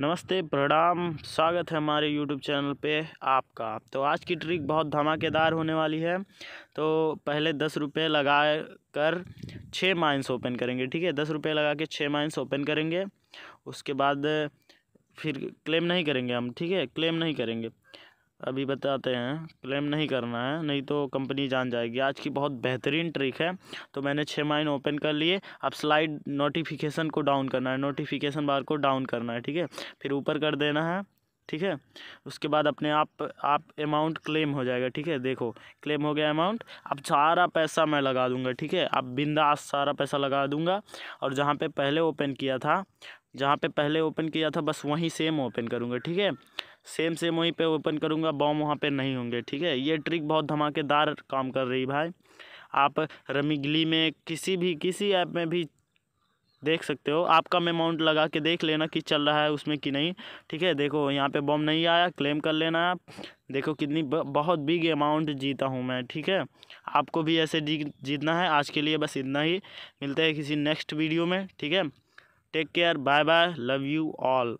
नमस्ते प्रणाम स्वागत है हमारे यूट्यूब चैनल पे आपका तो आज की ट्रिक बहुत धमाकेदार होने वाली है तो पहले दस रुपये लगा कर छः माइंस ओपन करेंगे ठीक है दस रुपये लगा के छः माइंस ओपन करेंगे उसके बाद फिर क्लेम नहीं करेंगे हम ठीक है क्लेम नहीं करेंगे अभी बताते हैं क्लेम नहीं करना है नहीं तो कंपनी जान जाएगी आज की बहुत बेहतरीन ट्रिक है तो मैंने छः माइन ओपन कर लिए अब स्लाइड नोटिफिकेशन को डाउन करना है नोटिफिकेशन बार को डाउन करना है ठीक है फिर ऊपर कर देना है ठीक है उसके बाद अपने आप आप अमाउंट क्लेम हो जाएगा ठीक है देखो क्लेम हो गया अमाउंट अब सारा पैसा मैं लगा दूंगा ठीक है अब बिंदास सारा पैसा लगा दूंगा और जहाँ पे पहले ओपन किया था जहाँ पे पहले ओपन किया था बस वहीं सेम ओपन करूँगा ठीक है सेम सेम वहीं पे ओपन करूँगा बॉम वहाँ पे नहीं होंगे ठीक है ये ट्रिक बहुत धमाकेदार काम कर रही भाई आप रमीगली में किसी भी किसी ऐप में भी देख सकते हो आपका अमाउंट लगा के देख लेना कि चल रहा है उसमें कि नहीं ठीक है देखो यहाँ पे बॉम नहीं आया क्लेम कर लेना आप देखो कितनी बहुत बिग अमाउंट जीता हूँ मैं ठीक है आपको भी ऐसे जी, जीतना है आज के लिए बस इतना ही मिलते हैं किसी नेक्स्ट वीडियो में ठीक है take care bye bye love you all